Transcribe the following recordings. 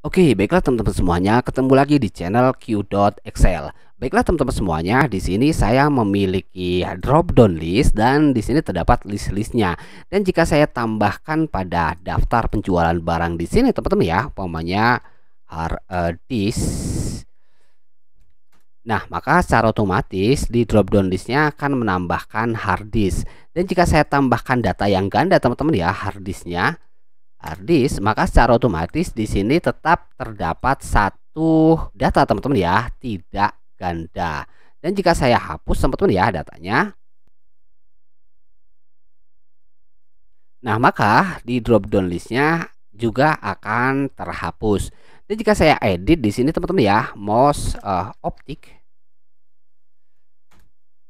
Oke, baiklah teman-teman semuanya, ketemu lagi di channel Q.Excel. Baiklah teman-teman semuanya, di sini saya memiliki drop down list dan di sini terdapat list-listnya. Dan jika saya tambahkan pada daftar penjualan barang di sini teman-teman ya, umpamanya eh, disk. Nah, maka secara otomatis di drop down listnya akan menambahkan hard disk. Dan jika saya tambahkan data yang ganda teman-teman ya hard disknya hard maka secara otomatis di sini tetap terdapat satu data teman-teman ya, tidak ganda. Dan jika saya hapus teman-teman ya datanya. Nah, maka di drop down listnya juga akan terhapus. Dan jika saya edit di sini teman-teman ya, mouse uh, optik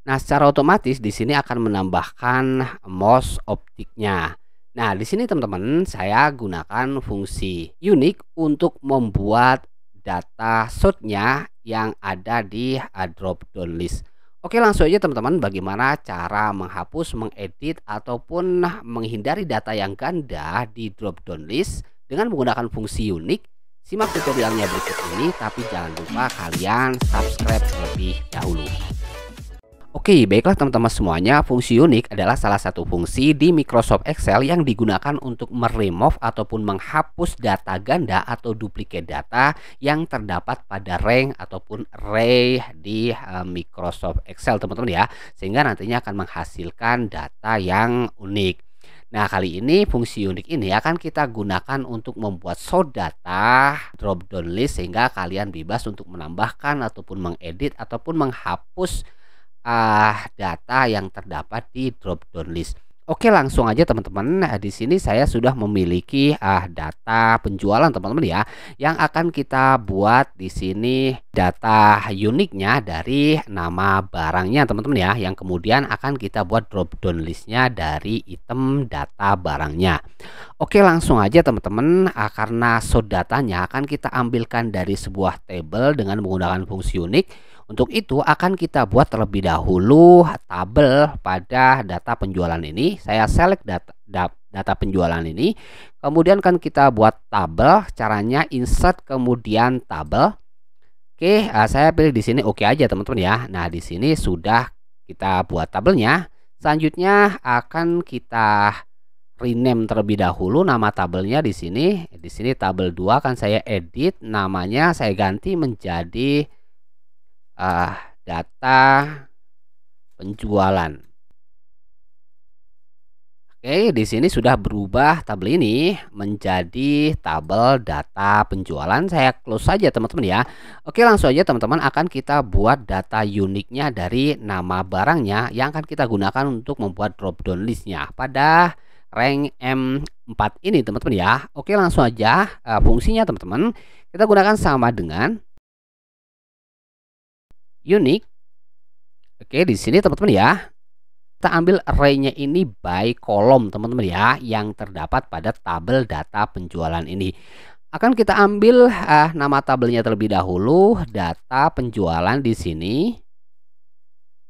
Nah, secara otomatis di sini akan menambahkan mouse optiknya. Nah, di sini teman-teman saya gunakan fungsi unique untuk membuat data shotnya yang ada di drop down list. Oke langsung aja teman-teman bagaimana cara menghapus, mengedit ataupun menghindari data yang ganda di drop down list dengan menggunakan fungsi unique. Simak tutorialnya berikut ini tapi jangan lupa kalian subscribe lebih dahulu. Oke, baiklah teman-teman semuanya, fungsi unik adalah salah satu fungsi di Microsoft Excel yang digunakan untuk meremove ataupun menghapus data ganda atau duplikat data yang terdapat pada rank ataupun array di eh, Microsoft Excel, teman-teman ya. Sehingga nantinya akan menghasilkan data yang unik. Nah kali ini fungsi unik ini akan kita gunakan untuk membuat show data drop down list sehingga kalian bebas untuk menambahkan ataupun mengedit ataupun menghapus ah data yang terdapat di drop down list Oke langsung aja teman-teman. Nah, di sini saya sudah memiliki ah data penjualan teman-teman ya yang akan kita buat di sini data uniknya dari nama barangnya teman-teman ya yang kemudian akan kita buat drop down listnya dari item data barangnya. Oke langsung aja teman-teman ah, karena so datanya akan kita ambilkan dari sebuah table dengan menggunakan fungsi unik. Untuk itu akan kita buat terlebih dahulu tabel pada data penjualan ini saya select data data penjualan ini kemudian kan kita buat tabel caranya insert kemudian tabel oke eh, saya pilih di sini oke okay aja teman-teman ya nah di sini sudah kita buat tabelnya selanjutnya akan kita rename terlebih dahulu nama tabelnya di sini. Di sini tabel 2 akan saya edit namanya saya ganti menjadi uh, data penjualan. Oke, di sini sudah berubah tabel ini menjadi tabel data penjualan. Saya close saja teman-teman ya. Oke, langsung aja teman-teman akan kita buat data uniknya dari nama barangnya yang akan kita gunakan untuk membuat drop down listnya pada rank M4 ini teman-teman ya. Oke, langsung aja eh, fungsinya teman-teman. Kita gunakan sama dengan unique. Oke, di sini teman-teman ya kita ambil array-nya ini by kolom teman-teman ya yang terdapat pada tabel data penjualan ini akan kita ambil eh, nama tabelnya terlebih dahulu data penjualan di sini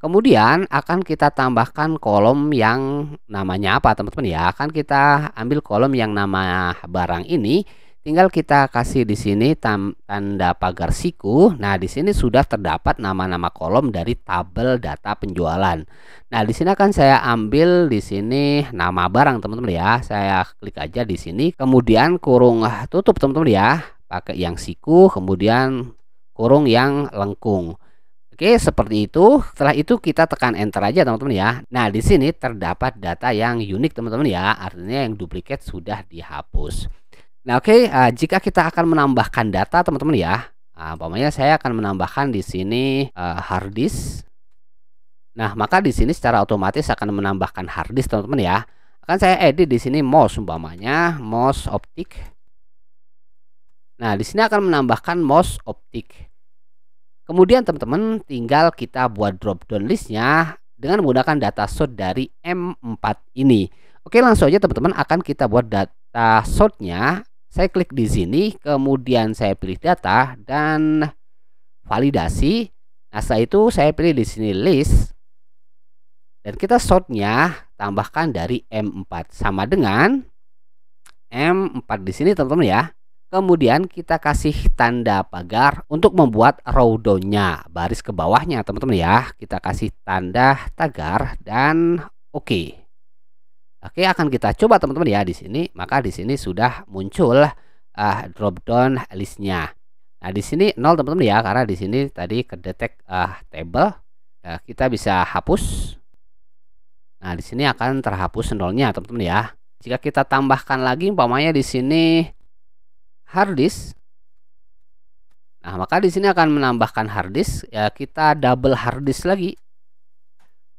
kemudian akan kita tambahkan kolom yang namanya apa teman-teman ya akan kita ambil kolom yang nama barang ini Tinggal kita kasih di sini tanda pagar siku. Nah, di sini sudah terdapat nama-nama kolom dari tabel data penjualan. Nah, di sini akan saya ambil di sini nama barang, teman-teman ya. Saya klik aja di sini, kemudian kurung ah, tutup, teman-teman ya. Pakai yang siku, kemudian kurung yang lengkung. Oke, seperti itu. Setelah itu kita tekan enter aja, teman-teman ya. Nah, di sini terdapat data yang unik, teman-teman ya. Artinya yang duplikat sudah dihapus. Nah oke, okay, uh, eh, jika kita akan menambahkan data teman-teman ya, nah, umpamanya saya akan menambahkan di sini uh, hard disk. Nah maka di sini secara otomatis akan menambahkan hard disk teman-teman ya. Akan saya edit di sini mouse umpamanya mouse optik. Nah di sini akan menambahkan mouse optik. Kemudian teman-teman tinggal kita buat drop down listnya dengan menggunakan data sort dari M4 ini. Oke langsung aja teman-teman akan kita buat data sortnya saya klik di sini, kemudian saya pilih data dan validasi. Nah, setelah itu saya pilih di sini list. Dan kita sortnya tambahkan dari M4 sama dengan M4 di sini teman-teman ya. Kemudian kita kasih tanda pagar untuk membuat row down-nya, baris ke bawahnya teman-teman ya. Kita kasih tanda tagar dan oke. Okay. Oke, akan kita coba teman-teman ya di sini. Maka di sini sudah muncul uh, drop down listnya. Nah, di sini nol teman-teman ya karena di sini tadi kedetek uh, table uh, kita bisa hapus. Nah, di sini akan terhapus nolnya teman-teman ya. Jika kita tambahkan lagi umpamanya di sini hard disk Nah, maka di sini akan menambahkan hard disk ya kita double hard disk lagi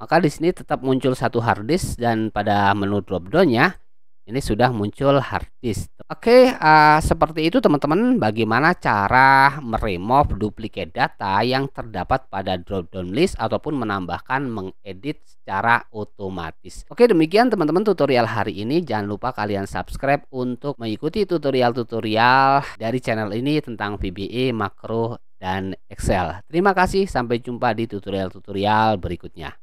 maka di sini tetap muncul satu hard disk dan pada menu down-nya ini sudah muncul hard disk. Oke, uh, seperti itu teman-teman bagaimana cara meremove duplikat data yang terdapat pada drop down list ataupun menambahkan mengedit secara otomatis. Oke, demikian teman-teman tutorial hari ini. Jangan lupa kalian subscribe untuk mengikuti tutorial-tutorial dari channel ini tentang VBA, e, makro, dan Excel. Terima kasih, sampai jumpa di tutorial-tutorial berikutnya.